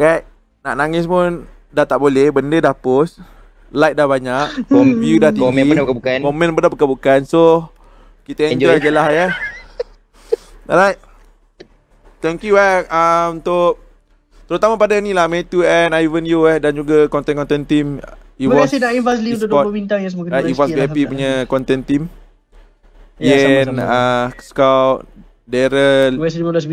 Right? Nak nangis pun dah tak boleh, benda dah post, like dah banyak, view dah tinggi. Komen pun dah bukan. Komen pun dah bukan. So kita enjoy, enjoy. je lah ya. Alright. Thank you eh um, untuk terutama pada ni lah Matthew and Ivan you eh dan juga content-content team Terima kasih dah Ivan Lee untuk dua bintang yang semoga kita eh, rezeki. Ivan lah, happy punya content team. Yen, yeah, yeah, uh, Scout, Daryl, eh. Wes 15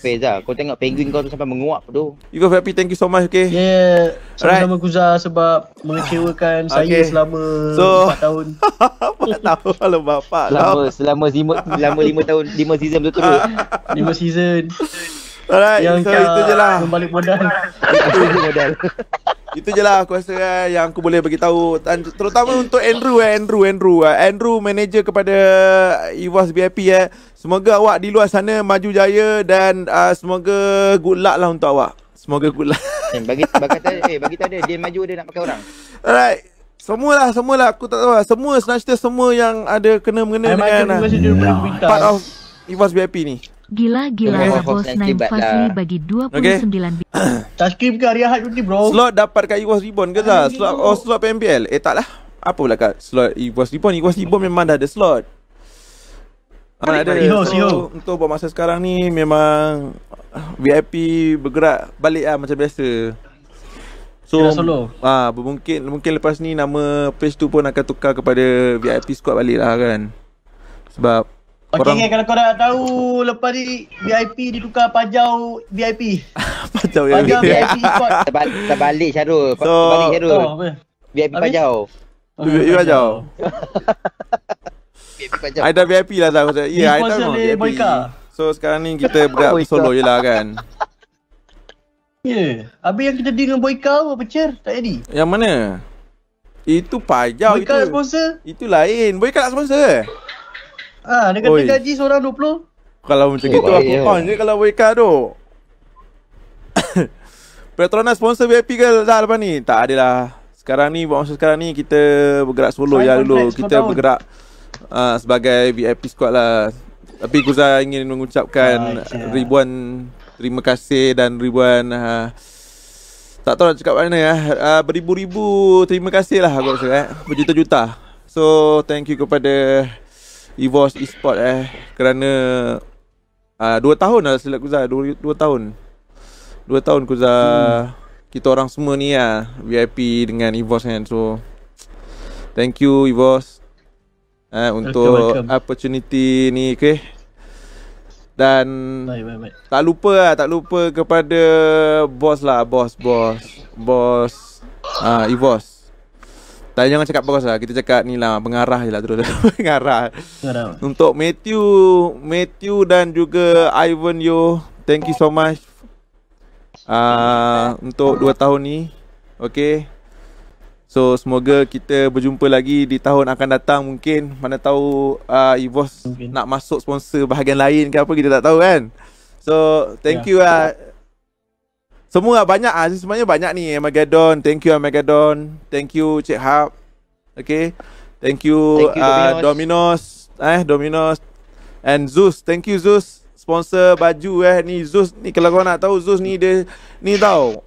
Faiza, lah. kau tengok penguin kau tu sampai menguap tu. You go happy, thank you so much, okay? Yeah, sama-sama right. Kuza sebab mengecewakan okay. saya selama so, 4 tahun. 4 tahun, kalau bapak. Selama, selama, selama, selama 5 tahun, 5 season betul tu, 5 season. Alright, yang so itu je lah. Balik modal. itu je modal. itu je lah aku rasa eh, yang aku boleh bagi tahu terutama untuk Andrew eh Andrew Andrew eh. Andrew manager kepada Evos eh, VIP eh. Semoga awak di luar sana maju jaya dan uh, semoga good luck lah untuk awak. Semoga good luck. bagi bagi tahu eh bagi dia dia maju dia nak pakai orang. Alright. Semualah, semualah. Aku tak tahu lah. Semua, senarista semua yang ada kena-mengena dengan part of Evos VIP ni. Gila-gila okay. bos naik fasli lah. bagi 29 bit. Okay. Taskrim ke Arya Hat bro? Slot dapatkan Iwas Ribbon ke tak? Slot, oh, slot PMPL? Eh tak lah. Apa pula kat slot Iwas Ribbon? Iwas Ribbon memang dah ada slot. Ha, ada. Iho, so, Iho. Untuk buat masa sekarang ni memang ah, VIP bergerak balik lah macam biasa. So, ah, ha, mungkin, mungkin lepas ni nama page tu pun akan tukar kepada VIP squad balik lah kan. Sebab Okey, okay, kalau dah tahu lepas ni VIP ditukar pajau VIP. pajau VIP. Pajau VIP ikut. Terbalik Syarul. So, Terbalik Syarul. So, oh, VIP Habis? pajau. Oh, VIP pajau. pajau. VIP pajau. Ada VIP lah tak. Ya, ada. VIP. Boyka. So sekarang ni kita berdak solo je lah kan. Ya. Yeah. Habis yang kita di dengan Boyka apa cer? Tak jadi. Yang mana? Itu pajau Boyka itu. sponsor? Itu lain. Boyka nak sponsor ke? Ah, dia kata gaji seorang 20. Kalau macam oh, gitu aku on eh. je kalau boleh kad tu. Petronas sponsor VIP ke dah lepas ni? Tak lah. Sekarang ni buat masa sekarang ni kita bergerak solo ya dulu. Kita bergerak uh, sebagai VIP squad lah. Tapi Guza ingin mengucapkan Aisha. ribuan terima kasih dan ribuan uh, tak tahu nak cakap mana ya. Uh, beribu-ribu terima kasih lah aku rasa. Eh. Berjuta-juta. So thank you kepada Evos Esport eh kerana uh, dua tahun lah silap Kuzah dua, dua tahun dua tahun Kuzah hmm. kita orang semua ni lah VIP dengan Evos kan so thank you Evos eh, untuk welcome. opportunity ni okay dan baik, baik, baik. tak lupa lah, tak lupa kepada bos lah bos bos bos ah uh, Evos tak jangan cakap bagus lah Kita cakap ni lah Pengarah je lah terus Pengarah Untuk Matthew Matthew dan juga Ivan Yo Thank you so much uh, Untuk 2 tahun ni Okay So semoga kita berjumpa lagi Di tahun akan datang mungkin Mana tahu uh, ah, Evos mungkin. nak masuk sponsor Bahagian lain ke apa Kita tak tahu kan So thank yeah. you ah. uh, semua banyak ah semuanya banyak ni Megadon, Thank you Megadon, Thank you Cik Hap. Okay. Thank you, thank you uh, Domino's. Dominos. Eh Dominos and Zeus. Thank you Zeus sponsor baju eh ni Zeus ni kalau kau nak tahu Zeus ni dia ni tahu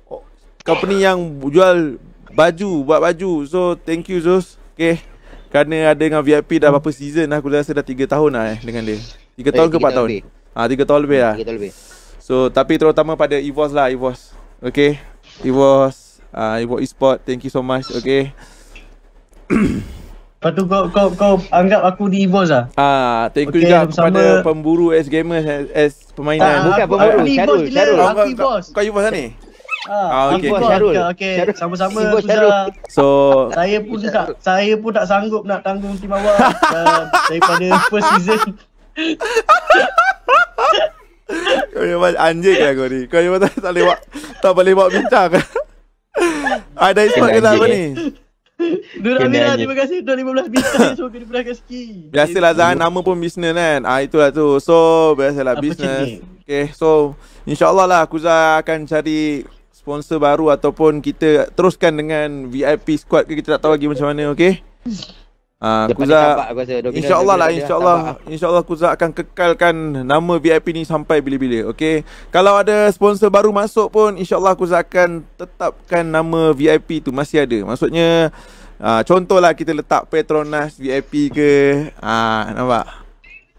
company yang jual baju buat baju. So thank you Zeus. Okay. karena ada dengan VIP dah berapa season aku rasa sudah tiga tahun lah eh dengan dia. tiga eh, tahun ke 4 tahun? Ah ha, tahun lebih ah, hmm, lah. tiga tahun lebih. So tapi terutama pada Evos lah Evos. Okay. It was ah uh, it was e-sport. Thank you so much. Okay. Patut kau kau kau anggap aku di e-boss ah. Ah, thank you okay, juga sama... kepada pemburu as gamers as, as permainan. Ah, Bukan aku, pemburu, aku Syarul. Aku e-boss. Kau e-boss ni? Ah, ah, okay. Okay, sama-sama Ibu Syarul. So Saya pun Syarul. tak Saya pun tak sanggup Nak tanggung tim awal uh, Daripada first season Kau memang anjing lah kau ni Kau memang tak, tak lewat tak boleh buat bintang. Ada Ismail kena apa ni? Dura Amira, terima kasih Dura 15 bintang yang semua pilih ski Biasalah Zahan, nama pun bisnes kan Ah Itulah tu, so biasalah bisnes Okay, so insyaAllah lah aku Kuza akan cari sponsor baru Ataupun kita teruskan dengan VIP squad ke Kita tak tahu lagi macam mana, okay Uh, Kuza insyaallah lah insya Allah, insya Allah, Kuzak akan kekalkan nama VIP ni sampai bila-bila Okay, kalau ada sponsor baru masuk pun insya Allah Kuzak akan tetapkan nama VIP tu masih ada maksudnya uh, contohlah kita letak Petronas VIP ke ah nampak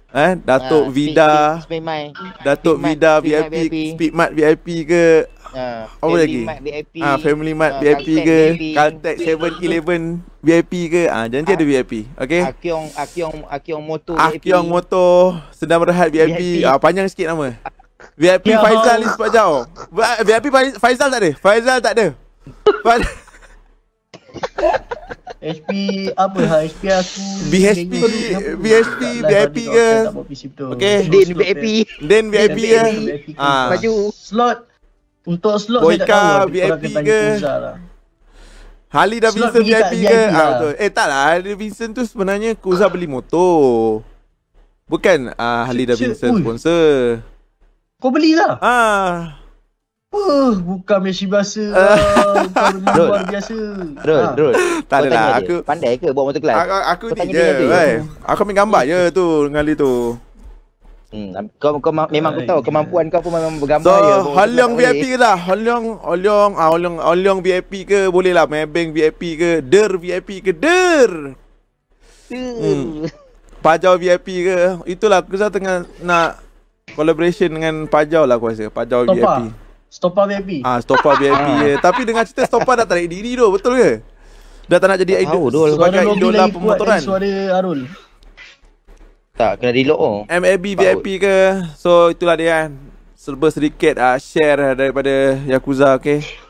eh Datuk uh, Vida speak, speak, speak Datuk speak Vida mat, VIP, VIP Speak VIP ke uh, apa lagi Ah Mat VIP ha, Family Mat uh, VIP ke Caltech 711 VIP ke ah ha, janji uh, ada VIP okey Akiong Akiong Akiong Moto Akiong VIP. Moto sedang berehat VIP, VIP. Ha, panjang sikit nama VIP ya, Faizal ni sebab jauh VIP Faizal tak ada Faizal tak ada HP apa ha lah, HP aku BHP BHP VIP ke Okay. Din VIP Din VIP ke ah baju slot untuk slot Boyka, saya tak tahu VIP lah, ke lah. Ah, eh, lah. Harley Davidson VIP ke ah ha, betul eh taklah tu sebenarnya Kuza beli motor Bukan uh, Harley Davidson sponsor Kau beli lah ah Uh, buka Messi lah. biasa. Uh, biasa. Rul, ha. Rul. Tak adalah. Aku dia. pandai ke buat motor kelas? Aku, aku ni je. Hey. Aku ambil gambar je tu dengan dia tu. Hmm, kau kau ma- memang aku tahu kemampuan kau pun memang bergambar so, ya. So, Holong VIP ke lah. Holong, Holong, ah Holong, Holong VIP ke boleh lah. Maybank VIP ke, Der VIP ke, Der. Hmm. Pajau VIP ke? Itulah aku tengah nak collaboration dengan Pajau lah aku rasa. Pajau Topa. VIP. Stopa VIP. Ah, Stopa VIP. Ah. ya. Tapi dengan cerita Stopa dah tak ada diri tu, betul ke? Dah tak nak jadi idol. Oh, idol sebagai idola pemotoran. Suara Arul. Tak kena dilok oh. MAB VIP ke? So itulah dia kan. Serba sedikit uh, share daripada Yakuza okey.